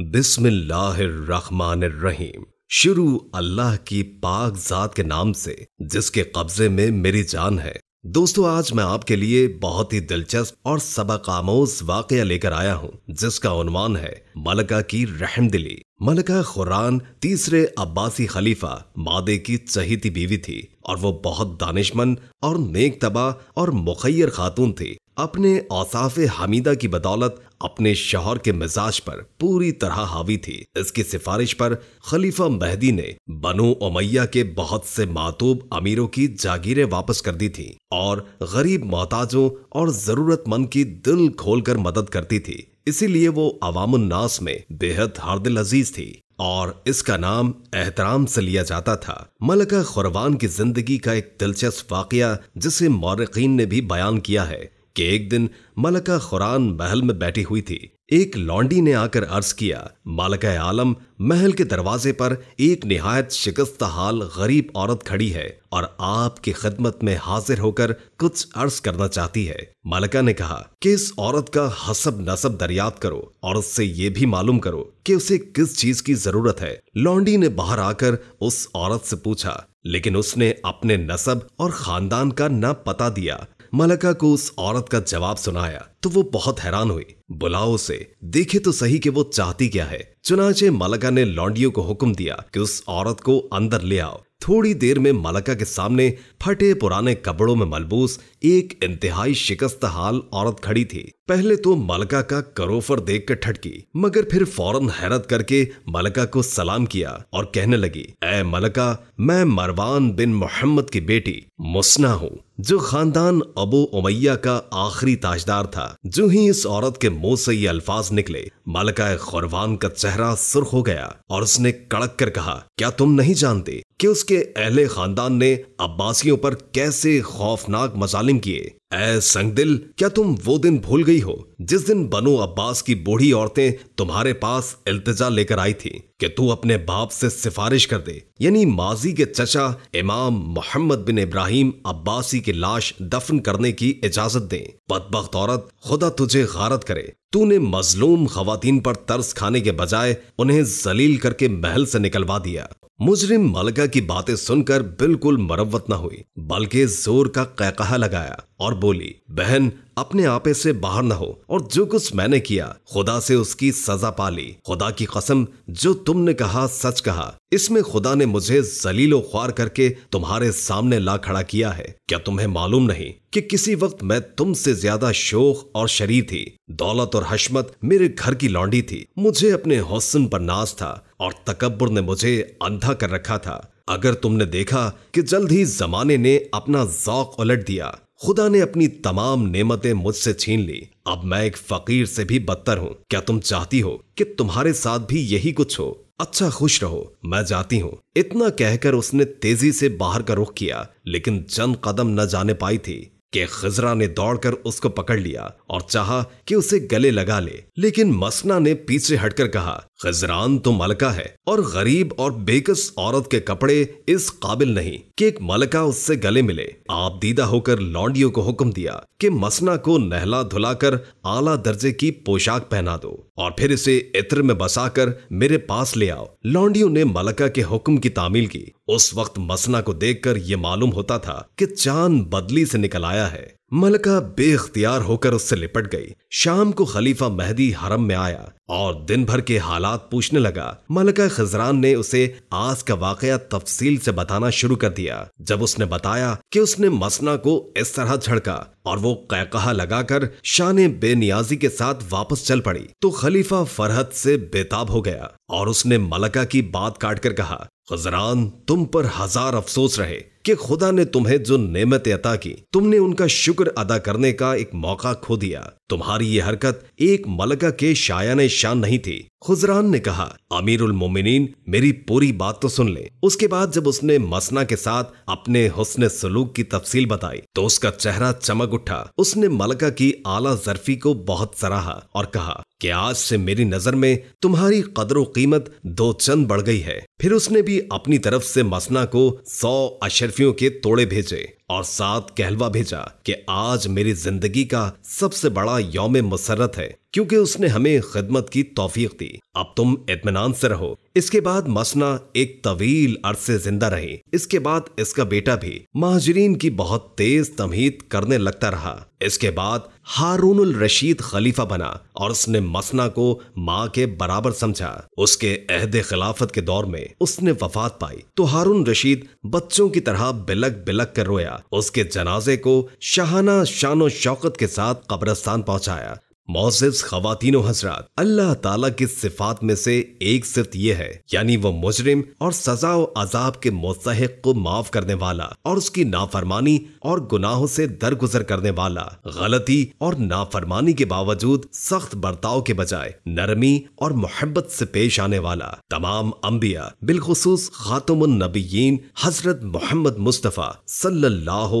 बिस्मिल्लाहिर्रहमानिर्रहीम शुरू अल्लाह की पाक जात के नाम से जिसके कब्जे में मेरी जान है दोस्तों आज मैं आपके लिए बहुत ही दिलचस्प और सबक आमोज वाकया लेकर आया हूँ जिसका उन्वान है मलका की रहम दिली मलका खुरान तीसरे अब्बासी खलीफा मादे की चहीती बीवी थी और वो बहुत दानिशमंद और नेक तबाह और मुखैर खातून थी अपने औसाफ हमीदा की बदौलत अपने शोहर के मिजाज पर पूरी तरह हावी थी इसकी सिफारिश पर खलीफा मेहदी ने बनो उमैया के बहुत से मातूब अमीरों की जागीरें वापस कर दी थी और गरीब मोहताजों और जरूरतमंद की दिल खोलकर मदद करती थी इसीलिए वो अवामनास में बेहद हारदिल अजीज थी और इसका नाम एहतराम से लिया जाता था मलका खुरवान की जिंदगी का एक दिलचस्प वाकया जिसे मौरखीन ने भी बयान किया है कि एक दिन मलका खुरान महल में बैठी हुई थी एक लॉन्डी ने आकर अर्ज किया मालका आलम महल के दरवाजे पर एक निहायत शिकस्त हाल गरीब औरत खड़ी है और आपकी खिदमत में हाजिर होकर कुछ अर्ज करना चाहती है मालका ने कहा कि इस औरत का हसब नसब दरियात करो और उससे ये भी मालूम करो कि उसे किस चीज की जरूरत है लॉन्डी ने बाहर आकर उस औरत से पूछा लेकिन उसने अपने नसब और खानदान का न पता दिया मलका को उस औरत का जवाब सुनाया तो वो बहुत हैरान हुई बुलाओ उसे देखे तो सही कि वो चाहती क्या है चुनाचे मलका ने लॉन्डियो को हुक्म दिया कि उस औरत को अंदर ले आओ थोड़ी देर में मलका के सामने फटे पुराने कपड़ों में मलबूस एक इंतहाई शिकस्त हाल औरत खड़ी थी पहले तो मलका का करोफर देख कर ठटकी मगर फिर फौरन हैरत करके मलका को सलाम किया और कहने लगी ए मलका मैं मरवान बिन मोहम्मद की बेटी मुस्ना हूँ जो खानदान अबू उमैया का आखिरी ताजदार था जो ही इस औरत के मुंह से ये अल्फाज निकले मलका खुरवान का चेहरा सुर्ख हो गया और उसने कड़क कर कहा क्या तुम नहीं जानते कि उसके अहले खानदान ने अब्बासियों पर कैसे खौफनाक मजालिम किए ऐ संगदिल क्या तुम वो दिन भूल गई हो जिस दिन बनो अब्बास की बूढ़ी औरतें तुम्हारे पास इल्तजा लेकर आई थी कि तू अपने बाप से सिफारिश कर दे यानी माजी के चचा इमाम मोहम्मद बिन इब्राहिम अब्बासी की लाश दफन करने की इजाजत दे बदबख्त औरत खुदा तुझे गारत करे तूने मजलूम खातन पर तर्स खाने के बजाय उन्हें जलील करके महल से निकलवा दिया मुजरिम मलका की बातें सुनकर बिल्कुल मरवत न हुई बल्कि जोर का कहकहा लगाया और बोली बहन अपने आपे से बाहर न हो और जो कुछ मैंने किया खुदा से उसकी सजा पा ली खुदा की कसम जो तुमने कहा सच कहा इसमें खुदा ने मुझे जलीलो ख्वार करके तुम्हारे सामने ला खड़ा किया है क्या तुम्हें मालूम नहीं कि किसी वक्त मैं तुमसे ज्यादा शोक और शरीर थी दौलत और हशमत मेरे घर की लौंडी थी मुझे अपने हौसन पर नाज था और तकबर ने मुझे अंधा कर रखा था अगर तुमने देखा कि जल्द ही जमाने ने अपना जौक उलट दिया खुदा ने अपनी तमाम नेमतें मुझसे छीन ली अब मैं एक फकीर से भी बदतर हूँ क्या तुम चाहती हो कि तुम्हारे साथ भी यही कुछ हो अच्छा खुश रहो मैं जाती हूँ इतना कहकर उसने तेजी से बाहर का रुख किया लेकिन चंद कदम न जाने पाई थी कि खजरा ने दौड़कर उसको पकड़ लिया और चाहा कि उसे गले लगा ले लेकिन मसना ने पीछे हटकर कहा खजरान तो मलका है और गरीब और बेकस औरत के कपड़े इस काबिल नहीं कि एक मलका उससे गले मिले आप दीदा होकर लॉन्डियो को हुक्म दिया कि मसना को नहला धुलाकर आला दर्जे की पोशाक पहना दो और फिर इसे इत्र में बसाकर मेरे पास ले आओ लॉन्डियो ने मलका के हुक्म की तामील की उस वक्त मसना को देखकर ये मालूम होता था कि चांद बदली से निकल आया है मलका बेख्तियार होकर उससे लिपट गई शाम को खलीफा मेहदी हरम में आया और दिन भर के हालात पूछने लगा मलका खजरान ने उसे आज का वाकया तफसील से बताना शुरू कर दिया जब उसने बताया कि उसने मसना को इस तरह झड़का और वो कैकहा लगाकर शान बेनियाजी के साथ वापस चल पड़ी तो खलीफा फरहत से बेताब हो गया और उसने मलका की बात काट कर कहा खजरान तुम पर हजार अफसोस रहे कि खुदा ने तुम्हें जो नेमत अता की तुमने उनका शुक्र अदा करने का एक मौका खो दिया तुम्हारी ये हरकत एक मलका के शायन शान नहीं थी खुजरान ने कहा अमीर उलमोमिन मेरी पूरी बात तो सुन ले उसके बाद जब उसने मसना के साथ अपने हुसन सलूक की तफसील बताई तो उसका चेहरा चमक उठा उसने मलका की आला जरफी को बहुत सराहा और कहा कि आज से मेरी नजर में तुम्हारी कदर कीमत दो चंद बढ़ गई है फिर उसने भी अपनी तरफ से मसना को सौ अशर शर्फियों के तोड़े भेजे और साथ कहलवा भेजा कि आज मेरी जिंदगी का सबसे बड़ा यौम मसरत है क्योंकि उसने हमें खिदमत की तोफीक दी अब तुम इतमान से रहो इसके बाद मसना एक तवील अरसे जिंदा रही इसके बाद इसका बेटा भी महाजरीन की बहुत तेज तमहीद करने लगता रहा इसके बाद हारून रशीद खलीफा बना और उसने मसना को माँ के बराबर समझा उसके अहद खिलाफत के दौर में उसने वफात पाई तो हारून रशीद बच्चों की तरह बिलक बिलक कर रोया उसके जनाजे को शाहाना शानो शौकत के साथ कब्रस्तान पहुंचाया मोजिब्स खातिन हजरात अल्लाह ताला की सिफात में से एक सिफत यह है यानी वो मुजरिम और सजा व अजाब के मुस्तक को माफ करने वाला और उसकी नाफरमानी और गुनाहों से दरगुजर करने वाला गलती और नाफरमानी के बावजूद सख्त बर्ताव के बजाय नरमी और मोहब्बत से पेश आने वाला तमाम अम्बिया बिलखसूस खातमनबीन हजरत मोहम्मद मुस्तफ़ा सल्लाह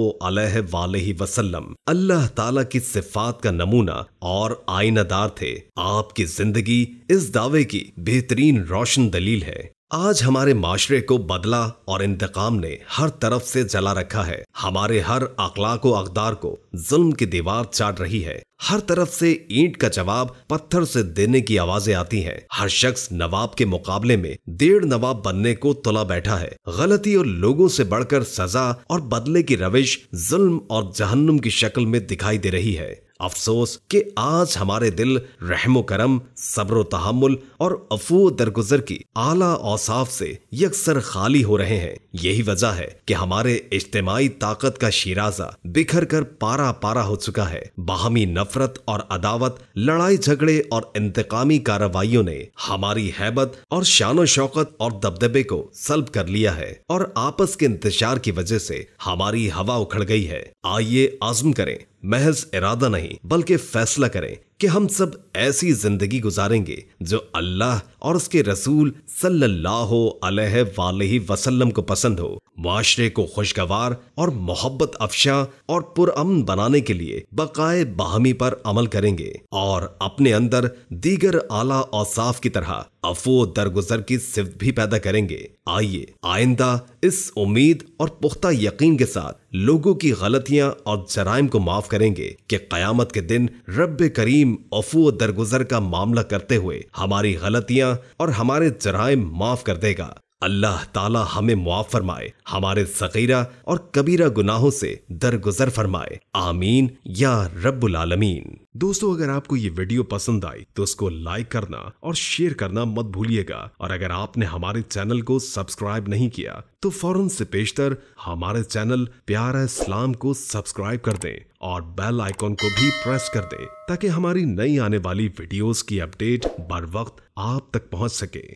वसलम अल्लाह तला की सिफात का नमूना और आईनादार थे आपकी जिंदगी इस दावे की बेहतरीन रोशन दलील है आज हमारे माशरे को बदला और इंतकाम ने हर तरफ से जला रखा है हमारे हर अखलाक अकदार को जुल्म की दीवार चाट रही है हर तरफ से ईंट का जवाब पत्थर से देने की आवाजें आती हैं। हर शख्स नवाब के मुकाबले में डेढ़ नवाब बनने को तुला बैठा है गलती और लोगों से बढ़कर सजा और बदले की रविश जुल्म और जहन्नुम की शक्ल में दिखाई दे रही है अफसोस कि आज हमारे दिल रहमो करम सब्र तहमुल और अफू दरगुजर की आला औसाफ से यकसर खाली हो रहे हैं यही वजह है कि हमारे इज्तमाही ताकत का शिराजा बिखर कर पारा पारा हो चुका है बाहमी नफरत और अदावत लड़ाई झगड़े और इंतकामी कार्रवाइयों ने हमारी हैबत और शानो शौकत और दबदबे को सलब कर लिया है और आपस के इंतजार की वजह से हमारी हवा उखड़ गई है आइए आजम करें महज इरादा नहीं बल्कि फैसला करें कि हम सब ऐसी जिंदगी गुजारेंगे जो अल्लाह और उसके रसूल सल्लल्लाहु अलैहि वसल्लम को पसंद हो माशरे को खुशगवार और मोहब्बत अफशा और पुरअमन बनाने के लिए बकाए बाहमी पर अमल करेंगे और अपने अंदर दीगर आला साफ की तरह अफो दरगुजर की सिफ भी पैदा करेंगे आइए आइंदा इस उम्मीद और पुख्ता यकीन के साथ लोगों की गलतियां और जराइम को माफ करेंगे कि कयामत के दिन रब करीम अजीम अफू दरगुजर का मामला करते हुए हमारी गलतियां और हमारे जराइम माफ कर देगा अल्लाह ताला हमें मुआफ फरमाए हमारे सकीरा और कबीरा गुनाहों से दरगुजर फरमाए आमीन या रब्बुल आलमीन दोस्तों अगर आपको ये वीडियो पसंद आई तो उसको लाइक करना और शेयर करना मत भूलिएगा और अगर आपने हमारे चैनल को सब्सक्राइब नहीं किया तो फौरन से पेशतर हमारे चैनल प्यारा इस्लाम को सब्सक्राइब कर दें और बेल आइकॉन को भी प्रेस कर दें ताकि हमारी नई आने वाली वीडियोस की अपडेट बर वक्त आप तक पहुंच सके